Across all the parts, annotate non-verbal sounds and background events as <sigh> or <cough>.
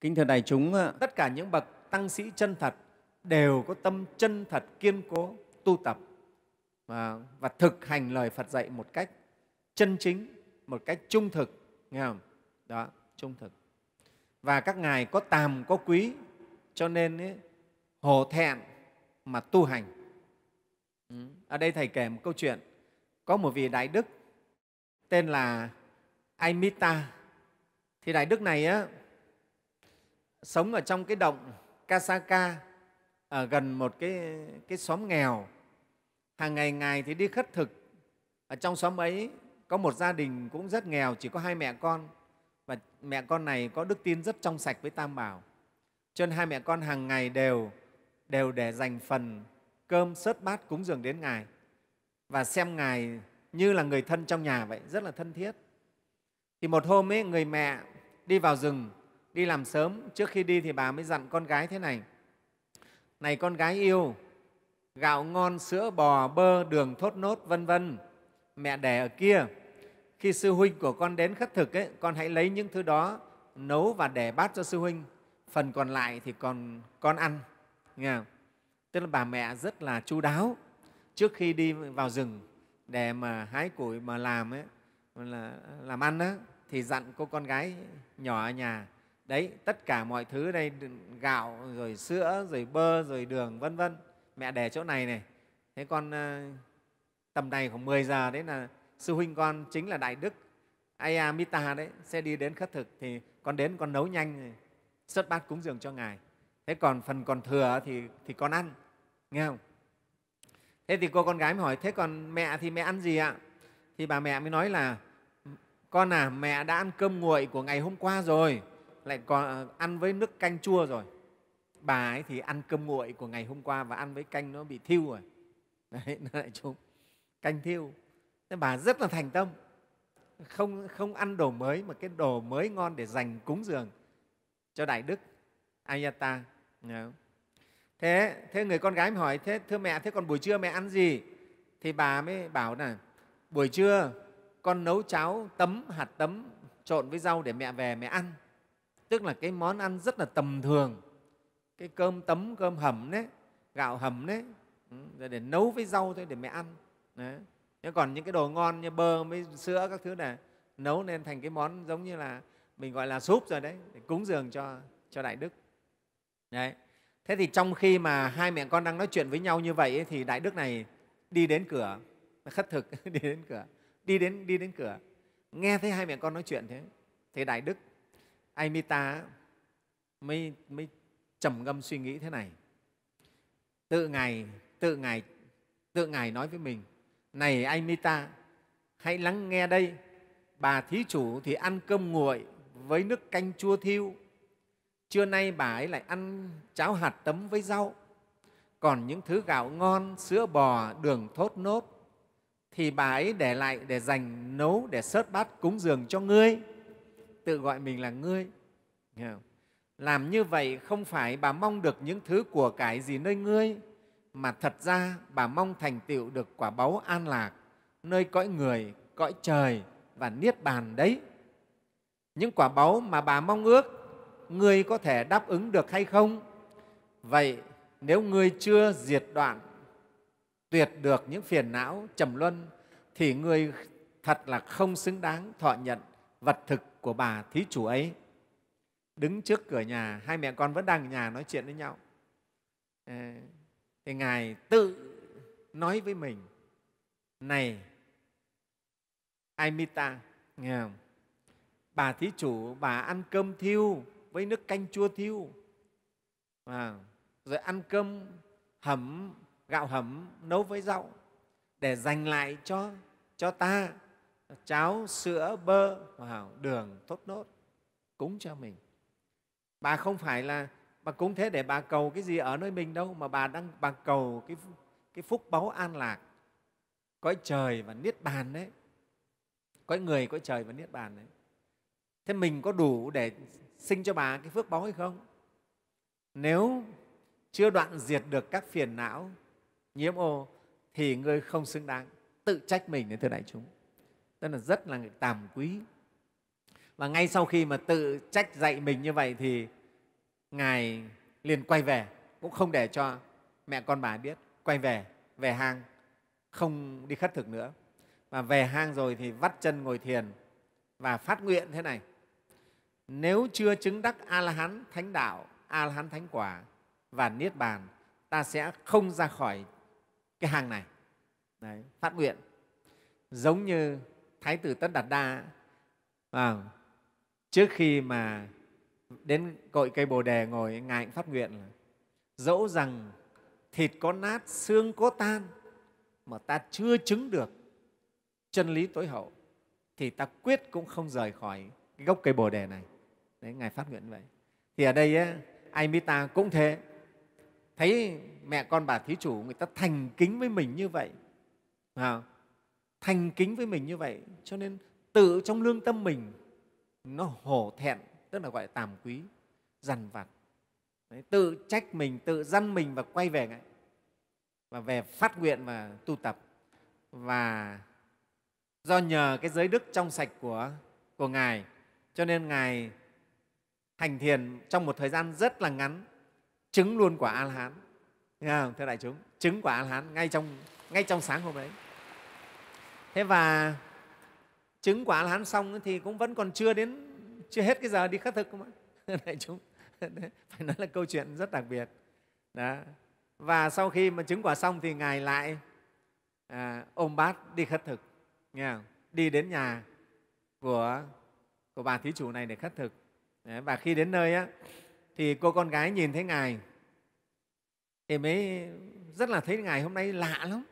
Kính thưa đại chúng, tất cả những bậc tăng sĩ chân thật đều có tâm chân thật kiên cố tu tập và, và thực hành lời Phật dạy một cách chân chính, một cách trung thực, nghe không? Đó, trung thực. Và các ngài có tàm có quý cho nên ấy, hổ thẹn mà tu hành. Ừ, ở đây thầy kể một câu chuyện có một vị đại đức tên là Aimita. Thì đại đức này á, sống ở trong cái động Kasaka ở à, gần một cái, cái xóm nghèo. Hàng ngày ngày thì đi khất thực. Ở trong xóm ấy có một gia đình cũng rất nghèo, chỉ có hai mẹ con. Và mẹ con này có đức tin rất trong sạch với Tam Bảo. Cho nên hai mẹ con hàng ngày đều đều để dành phần cơm sớt bát cúng dường đến Ngài và xem Ngài như là người thân trong nhà vậy, rất là thân thiết. Thì một hôm ấy, người mẹ đi vào rừng đi làm sớm trước khi đi thì bà mới dặn con gái thế này này con gái yêu gạo ngon sữa bò bơ đường thốt nốt vân vân mẹ đẻ ở kia khi sư huynh của con đến khất thực ấy, con hãy lấy những thứ đó nấu và để bát cho sư huynh phần còn lại thì còn con ăn nghe không? tức là bà mẹ rất là chu đáo trước khi đi vào rừng để mà hái củi mà làm ấy là làm ăn đó, thì dặn cô con gái nhỏ ở nhà đấy tất cả mọi thứ đây gạo rồi sữa rồi bơ rồi đường vân vân mẹ để chỗ này này thế con ờ, tầm này khoảng 10 giờ đấy là sư huynh con chính là đại đức ayamita đấy sẽ đi đến khất thực thì con đến con nấu nhanh xuất bát cúng dường cho ngài thế còn phần còn thừa thì thì con ăn nghe không thế thì cô con gái mới hỏi thế còn mẹ thì mẹ ăn gì ạ thì bà mẹ mới nói là con à mẹ đã ăn cơm nguội của ngày hôm qua rồi lại còn ờ, ăn với nước canh chua rồi bà ấy thì ăn cơm nguội của ngày hôm qua và ăn với canh nó bị thiêu rồi <laughs> đấy nó lại chung canh thiêu nên bà rất là thành tâm không không ăn đồ mới mà cái đồ mới ngon để dành cúng dường cho đại đức ayata thế thế người con gái mới hỏi thế thưa mẹ thế còn buổi trưa mẹ ăn gì thì bà mới bảo là buổi trưa con nấu cháo tấm hạt tấm trộn với rau để mẹ về mẹ ăn tức là cái món ăn rất là tầm thường cái cơm tấm cơm hầm đấy gạo hầm đấy ừ, để nấu với rau thôi để mẹ ăn đấy. nhưng còn những cái đồ ngon như bơ với sữa các thứ này nấu nên thành cái món giống như là mình gọi là súp rồi đấy để cúng dường cho cho đại đức đấy thế thì trong khi mà hai mẹ con đang nói chuyện với nhau như vậy ấy, thì đại đức này đi đến cửa khất thực <laughs> đi đến cửa đi đến đi đến cửa nghe thấy hai mẹ con nói chuyện thế thì đại đức Amita mới, mới trầm ngâm suy nghĩ thế này. Tự Ngài, tự Ngài, tự Ngài nói với mình, này Amita, hãy lắng nghe đây, bà thí chủ thì ăn cơm nguội với nước canh chua thiêu, trưa nay bà ấy lại ăn cháo hạt tấm với rau, còn những thứ gạo ngon, sữa bò, đường thốt nốt thì bà ấy để lại để dành nấu để sớt bát cúng dường cho ngươi tự gọi mình là ngươi làm như vậy không phải bà mong được những thứ của cải gì nơi ngươi mà thật ra bà mong thành tựu được quả báu an lạc nơi cõi người cõi trời và niết bàn đấy những quả báu mà bà mong ước ngươi có thể đáp ứng được hay không vậy nếu ngươi chưa diệt đoạn tuyệt được những phiền não trầm luân thì ngươi thật là không xứng đáng thọ nhận vật thực của bà thí chủ ấy đứng trước cửa nhà hai mẹ con vẫn đang ở nhà nói chuyện với nhau ờ, thì ngài tự nói với mình này Amita nghe không? Bà thí chủ, bà ăn cơm thiêu với nước canh chua thiêu, à, rồi ăn cơm hầm, gạo hầm nấu với rau để dành lại cho, cho ta cháo sữa bơ vào đường tốt nốt cúng cho mình bà không phải là bà cúng thế để bà cầu cái gì ở nơi mình đâu mà bà đang bà cầu cái, cái phúc báu an lạc cõi trời và niết bàn đấy cõi người cõi trời và niết bàn đấy thế mình có đủ để sinh cho bà cái phước báu hay không nếu chưa đoạn diệt được các phiền não nhiễm ô thì người không xứng đáng tự trách mình đến thưa đại chúng tức là rất là tàm quý và ngay sau khi mà tự trách dạy mình như vậy thì ngài liền quay về cũng không để cho mẹ con bà biết quay về về hang không đi khất thực nữa và về hang rồi thì vắt chân ngồi thiền và phát nguyện thế này nếu chưa chứng đắc a la hán thánh đạo a la hán thánh quả và niết bàn ta sẽ không ra khỏi cái hang này Đấy, phát nguyện giống như thái tử tất đạt đa à, trước khi mà đến cội cây bồ đề ngồi ngài cũng phát nguyện là dẫu rằng thịt có nát xương có tan mà ta chưa chứng được chân lý tối hậu thì ta quyết cũng không rời khỏi cái gốc cây bồ đề này đấy ngài phát nguyện vậy thì ở đây ấy, Amita cũng thế thấy mẹ con bà thí chủ người ta thành kính với mình như vậy không? thành kính với mình như vậy cho nên tự trong lương tâm mình nó hổ thẹn tức là gọi là tàm quý dằn vặt Đấy, tự trách mình tự dăn mình và quay về ngay và về phát nguyện và tu tập và do nhờ cái giới đức trong sạch của của ngài cho nên ngài thành thiền trong một thời gian rất là ngắn chứng luôn quả a la hán nghe không thưa đại chúng chứng quả a la hán ngay trong ngay trong sáng hôm đấy thế và chứng quả la hán xong thì cũng vẫn còn chưa đến chưa hết cái giờ đi khất thực không <laughs> ạ đại chúng phải nói là câu chuyện rất đặc biệt đó. và sau khi mà chứng quả xong thì ngài lại à, ôm bát đi khất thực nghe không? đi đến nhà của của bà thí chủ này để khất thực Đấy, và khi đến nơi á, thì cô con gái nhìn thấy ngài thì mới rất là thấy ngài hôm nay lạ lắm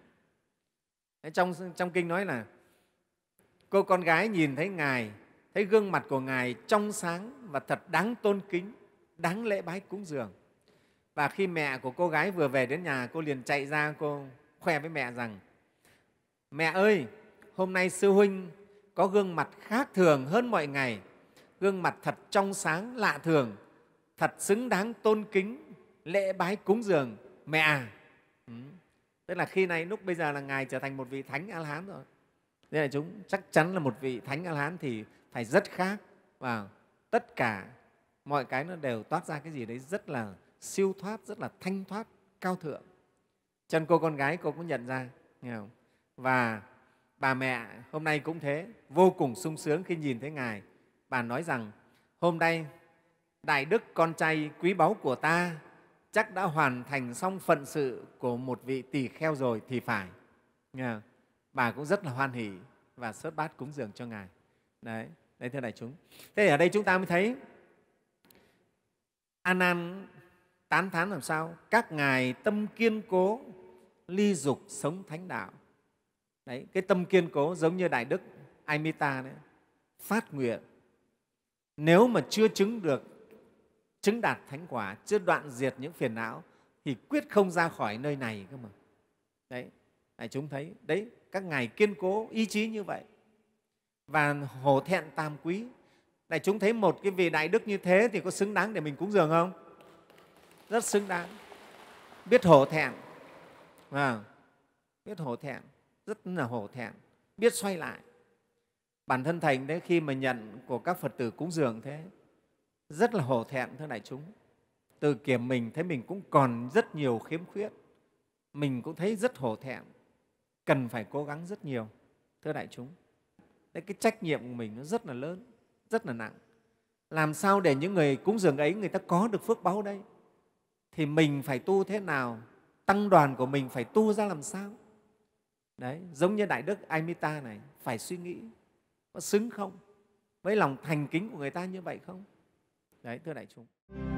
trong trong kinh nói là cô con gái nhìn thấy ngài thấy gương mặt của ngài trong sáng và thật đáng tôn kính đáng lễ bái cúng dường và khi mẹ của cô gái vừa về đến nhà cô liền chạy ra cô khoe với mẹ rằng mẹ ơi hôm nay sư huynh có gương mặt khác thường hơn mọi ngày gương mặt thật trong sáng lạ thường thật xứng đáng tôn kính lễ bái cúng dường mẹ à. Ừ tức là khi này lúc bây giờ là ngài trở thành một vị thánh a la hán rồi nên là chúng chắc chắn là một vị thánh a la hán thì phải rất khác và tất cả mọi cái nó đều toát ra cái gì đấy rất là siêu thoát rất là thanh thoát cao thượng Chân cô con gái cô cũng nhận ra nghe không? và bà mẹ hôm nay cũng thế vô cùng sung sướng khi nhìn thấy ngài bà nói rằng hôm nay đại đức con trai quý báu của ta chắc đã hoàn thành xong phận sự của một vị tỳ kheo rồi thì phải bà cũng rất là hoan hỉ và sớt bát cúng dường cho ngài đấy đấy thưa đại chúng thế ở đây chúng ta mới thấy an an tán thán làm sao các ngài tâm kiên cố ly dục sống thánh đạo đấy cái tâm kiên cố giống như đại đức Amita đấy phát nguyện nếu mà chưa chứng được chứng đạt thánh quả, chưa đoạn diệt những phiền não thì quyết không ra khỏi nơi này cơ mà. Đấy, đại chúng thấy, đấy, các ngài kiên cố, ý chí như vậy. Và hổ thẹn tam quý, đại chúng thấy một cái vị đại đức như thế thì có xứng đáng để mình cúng dường không? Rất xứng đáng. Biết hổ thẹn, à, biết hổ thẹn, rất là hổ thẹn, biết xoay lại. Bản thân Thành đấy khi mà nhận của các Phật tử cúng dường thế, rất là hổ thẹn thưa đại chúng tự kiểm mình thấy mình cũng còn rất nhiều khiếm khuyết mình cũng thấy rất hổ thẹn cần phải cố gắng rất nhiều thưa đại chúng đấy cái trách nhiệm của mình nó rất là lớn rất là nặng làm sao để những người cúng dường ấy người ta có được phước báo đây thì mình phải tu thế nào tăng đoàn của mình phải tu ra làm sao đấy giống như đại đức amita này phải suy nghĩ có xứng không với lòng thành kính của người ta như vậy không đấy thưa đại chúng